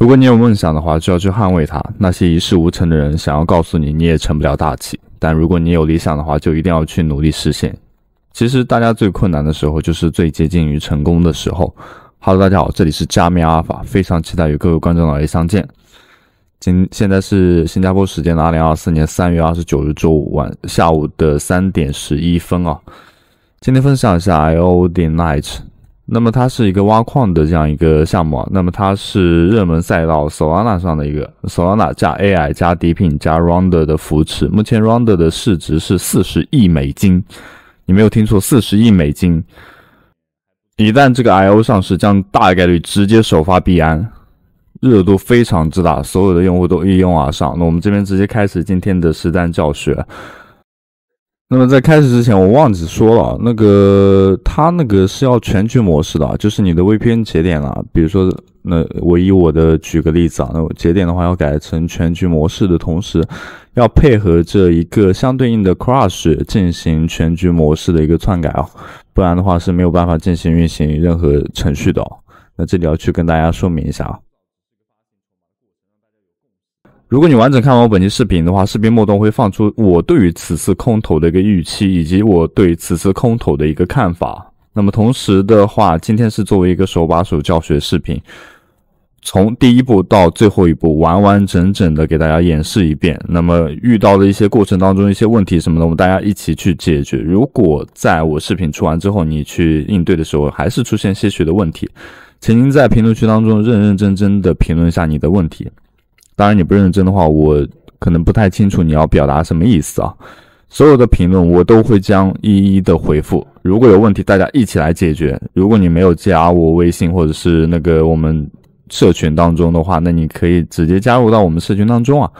如果你有梦想的话，就要去捍卫它。那些一事无成的人想要告诉你，你也成不了大器。但如果你有理想的话，就一定要去努力实现。其实，大家最困难的时候，就是最接近于成功的时候。Hello，大家好，这里是加密阿尔法，非常期待与各位观众老爷相见。今现在是新加坡时间的二零二四年三月二十九日周五晚下午的三点十一分啊。今天分享一下 I O D Night。那么它是一个挖矿的这样一个项目，那么它是热门赛道 Solana 上的一个 Solana 加 AI 加底品加 Round 的扶持，目前 Round 的市值是四十亿美金，你没有听错，四十亿美金。一旦这个 Io 上市，将大概率直接首发币安，热度非常之大，所有的用户都一拥而上。那我们这边直接开始今天的实战教学。那么在开始之前，我忘记说了，那个他那个是要全局模式的，就是你的 VPN 节点了。比如说，那我以我的举个例子啊，那我节点的话要改成全局模式的同时，要配合这一个相对应的 Crash 进行全局模式的一个篡改啊，不然的话是没有办法进行运行任何程序的那这里要去跟大家说明一下啊。如果你完整看完本期视频的话，视频末端会放出我对于此次空头的一个预期，以及我对此次空头的一个看法。那么同时的话，今天是作为一个手把手教学视频，从第一步到最后一步，完完整整的给大家演示一遍。那么遇到的一些过程当中一些问题什么的，我们大家一起去解决。如果在我视频出完之后，你去应对的时候还是出现些许的问题，请您在评论区当中认认真真的评论一下你的问题。当然，你不认真的话，我可能不太清楚你要表达什么意思啊。所有的评论我都会将一一的回复。如果有问题，大家一起来解决。如果你没有加我微信或者是那个我们社群当中的话，那你可以直接加入到我们社群当中啊，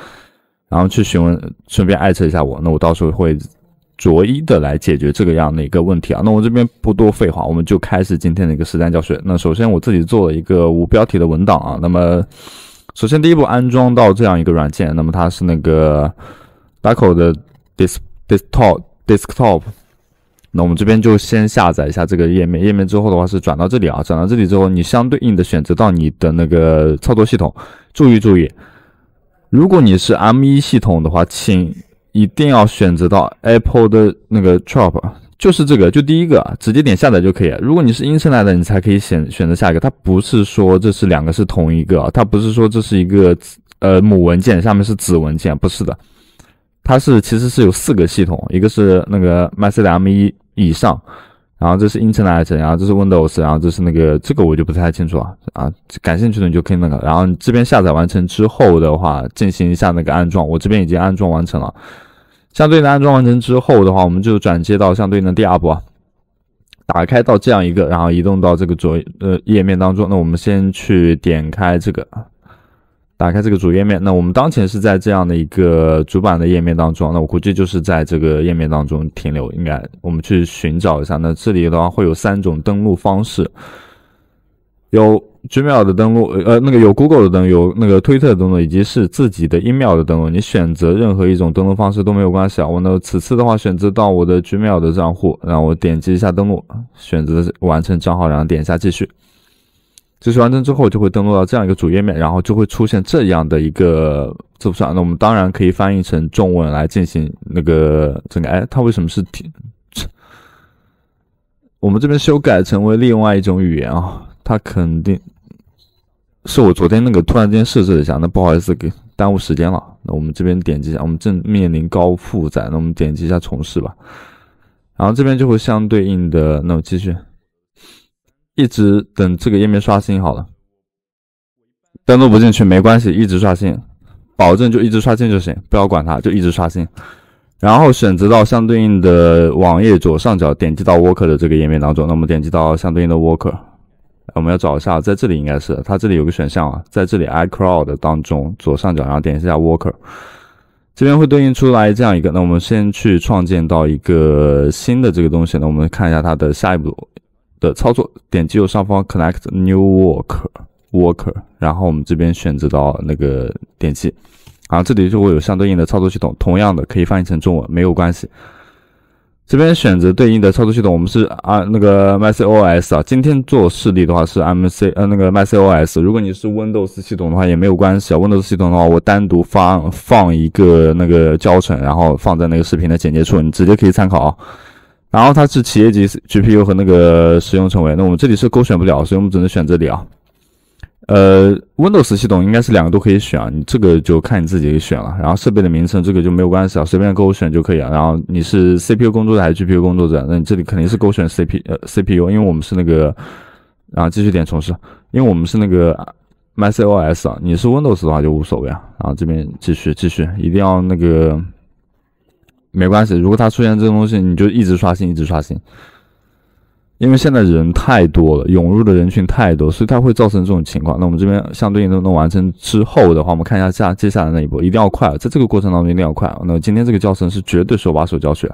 然后去询问，顺便艾特一下我，那我到时候会逐一的来解决这个样的一个问题啊。那我这边不多废话，我们就开始今天的一个实战教学。那首先我自己做了一个无标题的文档啊，那么。首先，第一步安装到这样一个软件，那么它是那个 d a i k o 的 dis desktop desktop。那我们这边就先下载一下这个页面，页面之后的话是转到这里啊，转到这里之后，你相对应的选择到你的那个操作系统。注意注意，如果你是 M1 系统的话，请一定要选择到 Apple 的那个 Chop。就是这个，就第一个，直接点下载就可以。如果你是英 n 尔的，你才可以选选择下一个。它不是说这是两个是同一个它不是说这是一个呃母文件，下面是子文件，不是的。它是其实是有四个系统，一个是那个 m a c 的 M1 以上，然后这是英 n e t 然后这是 Windows，然后这是那个这个我就不太清楚啊啊，感兴趣的你就可以那个。然后你这边下载完成之后的话，进行一下那个安装，我这边已经安装完成了。相对应的安装完成之后的话，我们就转接到相对应的第二步啊，打开到这样一个，然后移动到这个主呃页面当中。那我们先去点开这个，打开这个主页面。那我们当前是在这样的一个主板的页面当中。那我估计就是在这个页面当中停留，应该我们去寻找一下。那这里的话会有三种登录方式。有 Gmail 的登录，呃，那个有 Google 的登，有那个推特的登录，以及是自己的 email 的登录，你选择任何一种登录方式都没有关系啊。我呢，此次的话，选择到我的 Gmail 的账户，然后我点击一下登录，选择完成账号，然后点一下继续。继续完成之后，就会登录到这样一个主页面，然后就会出现这样的一个字符串。那我们当然可以翻译成中文来进行那个整个，哎，它为什么是？我们这边修改成为另外一种语言啊。他肯定是我昨天那个突然间设置了一下，那不好意思给耽误时间了。那我们这边点击一下，我们正面临高负载，那我们点击一下重试吧。然后这边就会相对应的，那我继续一直等这个页面刷新好了，登录不进去没关系，一直刷新，保证就一直刷新就行，不要管它，就一直刷新。然后选择到相对应的网页左上角，点击到 Worker 的这个页面当中，那我们点击到相对应的 Worker。我们要找一下，在这里应该是它这里有个选项啊，在这里 i cloud 当中左上角，然后点一下 worker，这边会对应出来这样一个。那我们先去创建到一个新的这个东西。那我们看一下它的下一步的操作，点击右上方 connect new worker worker，然后我们这边选择到那个点击，然后这里就会有相对应的操作系统，同样的可以翻译成中文，没有关系。这边选择对应的操作系统，我们是啊那个 macOS 啊。今天做示例的话是 m c 呃那个 macOS。如果你是 Windows 系统的话也没有关系啊。Windows 系统的话，我单独发放一个那个教程，然后放在那个视频的简介处，你直接可以参考啊。然后它是企业级 GPU 和那个使用成为，那我们这里是勾选不了，所以我们只能选这里啊。呃，Windows 系统应该是两个都可以选，啊，你这个就看你自己选了。然后设备的名称这个就没有关系啊，随便勾选就可以啊。然后你是 CPU 工作者还是 GPU 工作者？那你这里肯定是勾选 c p 呃 CPU，因为我们是那个，然后继续点重试，因为我们是那个 macOS 啊。你是 Windows 的话就无所谓啊。然后这边继续继续，一定要那个没关系。如果它出现这东西，你就一直刷新，一直刷新。因为现在人太多了，涌入的人群太多，所以它会造成这种情况。那我们这边相对应都能完成之后的话，我们看一下下接下来那一步，一定要快，在这个过程当中一定要快。那今天这个教程是绝对手把手教学，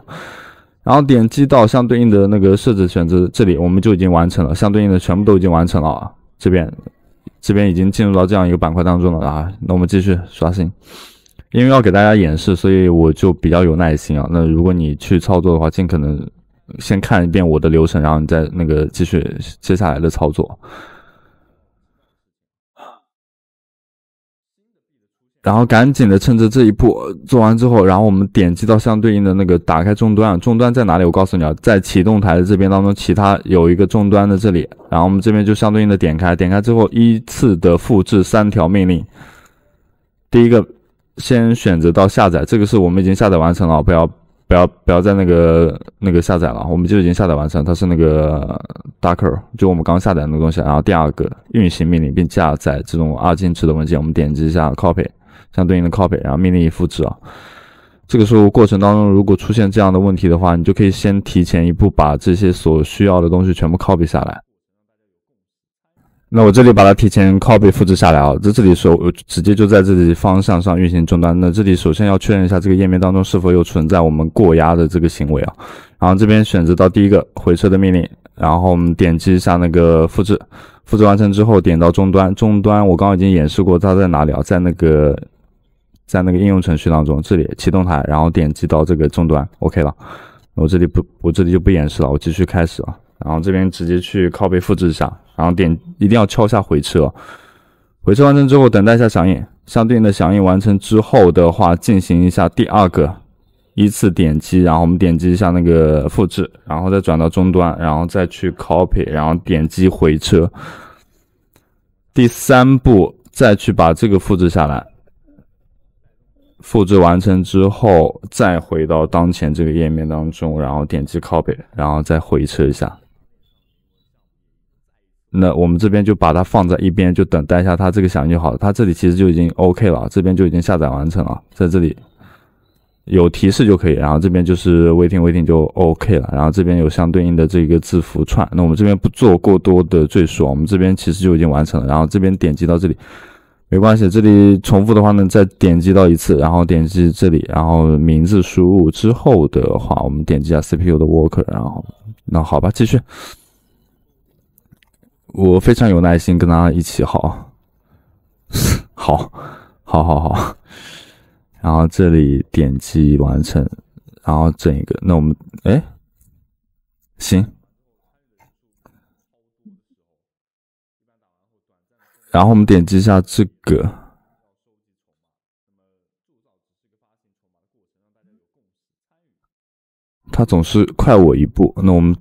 然后点击到相对应的那个设置选择这里，我们就已经完成了相对应的全部都已经完成了啊。这边，这边已经进入到这样一个板块当中了啊。那我们继续刷新，因为要给大家演示，所以我就比较有耐心啊。那如果你去操作的话，尽可能。先看一遍我的流程，然后你再那个继续接下来的操作。然后赶紧的趁着这一步做完之后，然后我们点击到相对应的那个打开终端，终端在哪里？我告诉你啊，在启动台的这边当中，其他有一个终端的这里。然后我们这边就相对应的点开，点开之后依次的复制三条命令。第一个先选择到下载，这个是我们已经下载完成了，不要。不要不要在那个那个下载了，我们就已经下载完成。它是那个 Docker，就我们刚下载那个东西。然后第二个，运行命令并下载这种二进制的文件，我们点击一下 Copy，相对应的 Copy，然后命令复制啊。这个时候过程当中，如果出现这样的问题的话，你就可以先提前一步把这些所需要的东西全部 Copy 下来。那我这里把它提前 copy 复制下来啊，在这里我直接就在这里方向上运行终端。那这里首先要确认一下这个页面当中是否有存在我们过压的这个行为啊。然后这边选择到第一个回车的命令，然后我们点击一下那个复制，复制完成之后点到终端，终端我刚刚已经演示过它在哪里啊，在那个在那个应用程序当中，这里启动它，然后点击到这个终端，OK 了。我这里不，我这里就不演示了，我继续开始啊。然后这边直接去靠背复制一下，然后点一定要敲下回车，回车完成之后等待一下响应，相对应的响应完成之后的话，进行一下第二个，依次点击，然后我们点击一下那个复制，然后再转到终端，然后再去 copy，然后点击回车。第三步，再去把这个复制下来。复制完成之后，再回到当前这个页面当中，然后点击 copy，然后再回车一下。那我们这边就把它放在一边，就等待一下它这个响应就好了。它这里其实就已经 OK 了，这边就已经下载完成了，在这里有提示就可以。然后这边就是 waiting，waiting 就 OK 了。然后这边有相对应的这个字符串。那我们这边不做过多的赘述，我们这边其实就已经完成了。然后这边点击到这里，没关系，这里重复的话呢，再点击到一次，然后点击这里，然后名字输入之后的话，我们点击一下 CPU 的 worker，然后那好吧，继续。我非常有耐心，跟大家一起好，好，好，好，好。然后这里点击完成，然后整一个。那我们哎，行。然后我们点击一下这个。他总是快我一步，那我们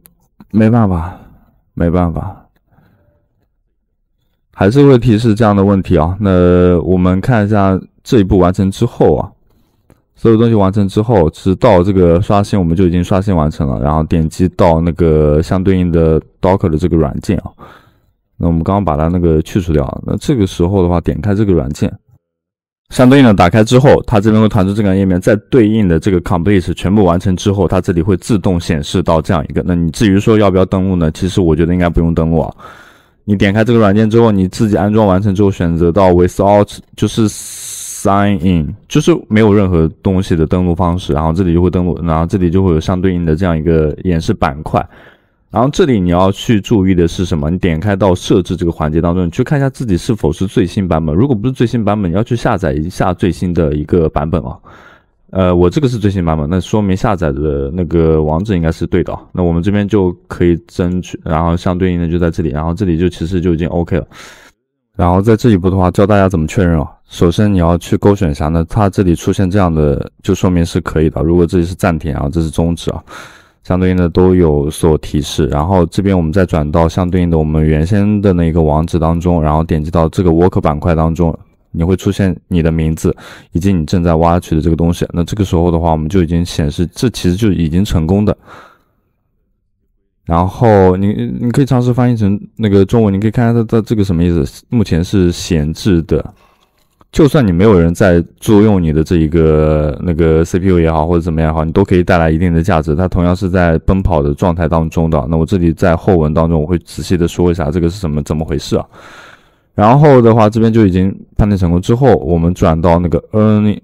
没办法，没办法。还是会提示这样的问题啊，那我们看一下这一步完成之后啊，所有东西完成之后，直到这个刷新，我们就已经刷新完成了。然后点击到那个相对应的 Docker 的这个软件啊，那我们刚刚把它那个去除掉。那这个时候的话，点开这个软件，相对应的打开之后，它这边会弹出这个页面。在对应的这个 Complete 全部完成之后，它这里会自动显示到这样一个。那你至于说要不要登录呢？其实我觉得应该不用登录啊。你点开这个软件之后，你自己安装完成之后，选择到 without 就是 sign in 就是没有任何东西的登录方式，然后这里就会登录，然后这里就会有相对应的这样一个演示板块。然后这里你要去注意的是什么？你点开到设置这个环节当中，你去看一下自己是否是最新版本。如果不是最新版本，你要去下载一下最新的一个版本哦。呃，我这个是最新版本，那说明下载的那个网址应该是对的。那我们这边就可以争取，然后相对应的就在这里，然后这里就其实就已经 OK 了。然后在这一步的话，教大家怎么确认啊？首先你要去勾选啥呢？它这里出现这样的，就说明是可以的。如果这里是暂停，然后这是终止啊，相对应的都有所提示。然后这边我们再转到相对应的我们原先的那个网址当中，然后点击到这个 Work 板块当中。你会出现你的名字以及你正在挖取的这个东西，那这个时候的话，我们就已经显示，这其实就已经成功的。然后你你可以尝试翻译成那个中文，你可以看看它它这个什么意思。目前是闲置的，就算你没有人在作用你的这一个那个 CPU 也好，或者怎么样也好，你都可以带来一定的价值。它同样是在奔跑的状态当中的。那我这里在后文当中我会仔细的说一下这个是怎么怎么回事啊。然后的话，这边就已经判定成功之后，我们转到那个 earning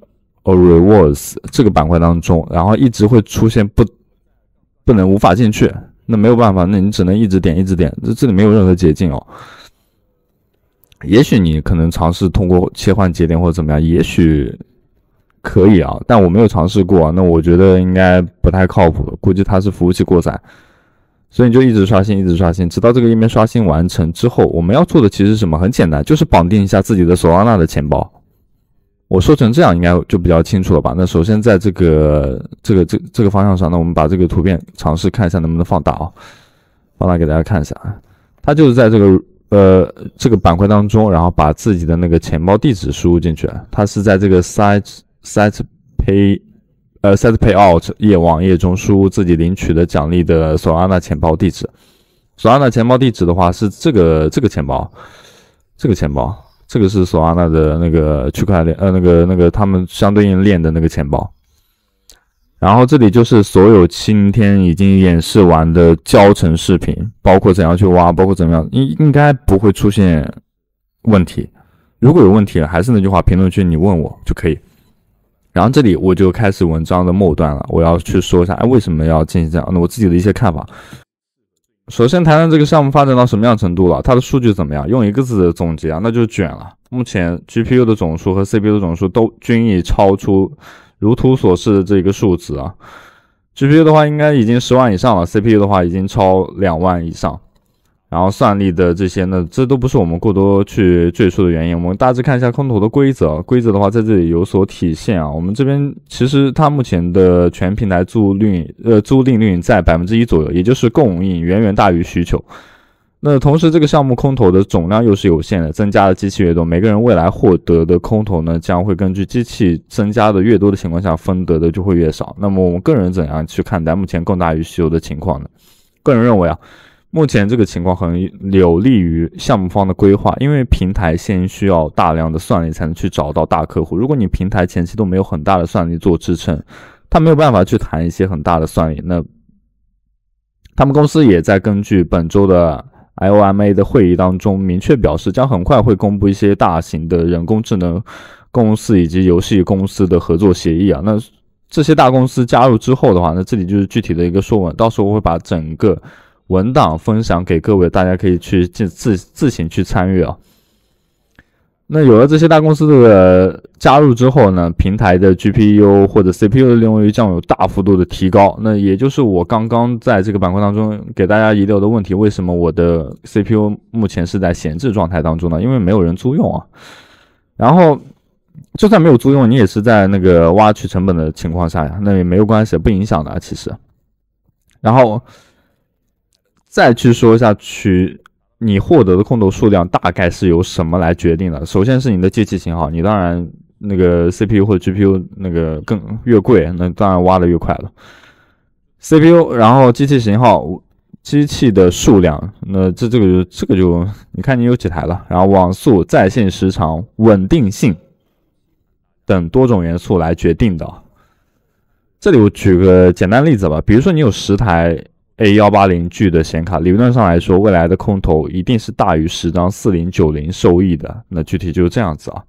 a rewards 这个板块当中，然后一直会出现不不能无法进去，那没有办法，那你只能一直点一直点，这这里没有任何捷径哦。也许你可能尝试通过切换节点或者怎么样，也许可以啊，但我没有尝试过，那我觉得应该不太靠谱，估计它是服务器过载。所以你就一直刷新，一直刷新，直到这个页面刷新完成之后，我们要做的其实是什么？很简单，就是绑定一下自己的索拉纳的钱包。我说成这样，应该就比较清楚了吧？那首先在这个这个这这个方向上，那我们把这个图片尝试看一下能不能放大啊？放大给大家看一下啊，它就是在这个呃这个板块当中，然后把自己的那个钱包地址输入进去，它是在这个 s i t e s i t e Pay。呃，set payout 页网页中输入自己领取的奖励的索拉纳钱包地址，索拉纳钱包地址的话是这个这个钱包，这个钱包，这个是索拉纳的那个区块链呃那个那个他们相对应链的那个钱包。然后这里就是所有今天已经演示完的教程视频，包括怎样去挖，包括怎么样应应该不会出现问题。如果有问题，还是那句话，评论区你问我就可以。然后这里我就开始文章的末端了，我要去说一下，哎，为什么要进行这？那我自己的一些看法。首先谈谈这个项目发展到什么样程度了，它的数据怎么样？用一个字总结啊，那就卷了。目前 GPU 的总数和 CPU 的总数都均已超出，如图所示的这个数值啊。GPU 的话应该已经十万以上了，CPU 的话已经超两万以上。然后算力的这些呢，这都不是我们过多去赘述的原因。我们大致看一下空投的规则，规则的话在这里有所体现啊。我们这边其实它目前的全平台租赁呃，租赁率在百分之一左右，也就是供应远远大于需求。那同时，这个项目空投的总量又是有限的，增加的机器越多，每个人未来获得的空投呢，将会根据机器增加的越多的情况下，分得的就会越少。那么我们个人怎样去看待目前供大于需求的情况呢？个人认为啊。目前这个情况很有利于项目方的规划，因为平台先需要大量的算力才能去找到大客户。如果你平台前期都没有很大的算力做支撑，他没有办法去谈一些很大的算力。那他们公司也在根据本周的 IOMA 的会议当中明确表示，将很快会公布一些大型的人工智能公司以及游戏公司的合作协议啊。那这些大公司加入之后的话，那这里就是具体的一个说文，到时候我会把整个。文档分享给各位，大家可以去自自自行去参与啊。那有了这些大公司的加入之后呢，平台的 GPU 或者 CPU 的利用率将有大幅度的提高。那也就是我刚刚在这个板块当中给大家遗留的问题：为什么我的 CPU 目前是在闲置状态当中呢？因为没有人租用啊。然后，就算没有租用，你也是在那个挖取成本的情况下呀，那也没有关系，不影响的其实。然后。再去说一下，取你获得的空投数量大概是由什么来决定的？首先是你的机器型号，你当然那个 CPU 或 GPU 那个更越贵，那当然挖的越快了。CPU，然后机器型号，机器的数量，那这这个就这个就你看你有几台了，然后网速、在线时长、稳定性等多种元素来决定的。这里我举个简单例子吧，比如说你有十台。A 幺八零 G 的显卡，理论上来说，未来的空投一定是大于十张四零九零收益的。那具体就是这样子啊。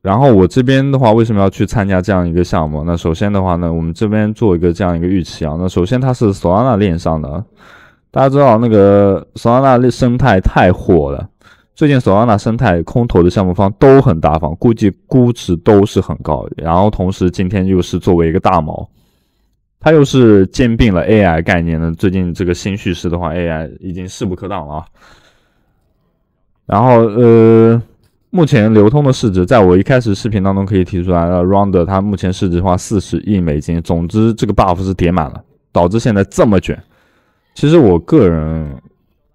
然后我这边的话，为什么要去参加这样一个项目？那首先的话呢，我们这边做一个这样一个预期啊。那首先它是索拉纳链上的，大家知道那个索拉纳生态太火了。最近索拉纳生态空投的项目方都很大方，估计估值都是很高。然后同时今天又是作为一个大毛。它又是兼并了 AI 概念的，最近这个新叙事的话，AI 已经势不可挡了。啊。然后，呃，目前流通的市值，在我一开始视频当中可以提出来了 r o u n d 它目前市值的话四十亿美金。总之，这个 buff 是叠满了，导致现在这么卷。其实我个人，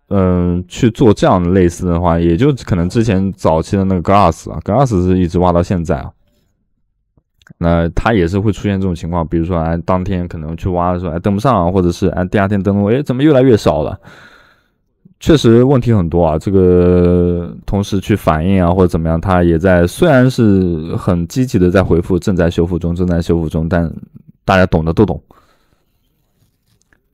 嗯，去做这样类似的话，也就可能之前早期的那个 Glass 啊，Glass 是一直挖到现在啊。那他也是会出现这种情况，比如说，哎，当天可能去挖的时候，哎，登不上啊，或者是，哎，第二天登录，哎，怎么越来越少了？确实问题很多啊。这个同时去反映啊，或者怎么样，他也在，虽然是很积极的在回复，正在修复中，正在修复中，但大家懂的都懂。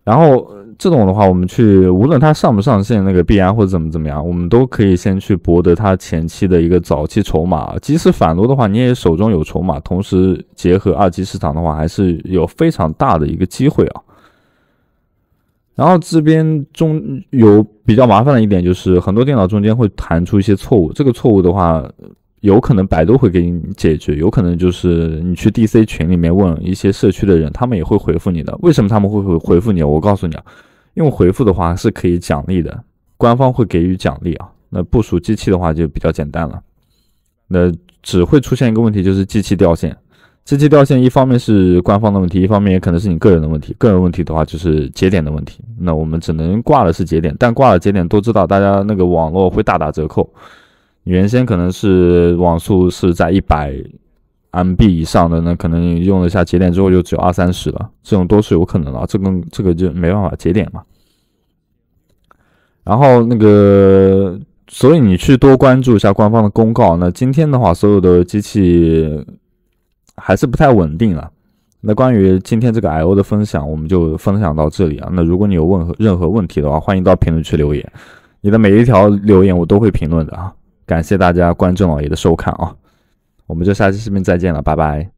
然后。这种的话，我们去无论它上不上线，那个币安或者怎么怎么样，我们都可以先去博得它前期的一个早期筹码。即使反多的话，你也手中有筹码，同时结合二级市场的话，还是有非常大的一个机会啊。然后这边中有比较麻烦的一点就是，很多电脑中间会弹出一些错误，这个错误的话，有可能百度会给你解决，有可能就是你去 DC 群里面问一些社区的人，他们也会回复你的。为什么他们会回复你？我告诉你啊。用回复的话是可以奖励的，官方会给予奖励啊。那部署机器的话就比较简单了，那只会出现一个问题就是机器掉线。机器掉线一方面是官方的问题，一方面也可能是你个人的问题。个人问题的话就是节点的问题。那我们只能挂的是节点，但挂了节点都知道，大家那个网络会大打折扣。原先可能是网速是在一百 MB 以上的，那可能用了一下节点之后就只有二三十了，这种都是有可能的。这跟这个就没办法节点嘛。然后那个，所以你去多关注一下官方的公告。那今天的话，所有的机器还是不太稳定了。那关于今天这个 I O 的分享，我们就分享到这里啊。那如果你有问任何问题的话，欢迎到评论区留言，你的每一条留言我都会评论的啊。感谢大家观众老爷的收看啊，我们就下期视频再见了，拜拜。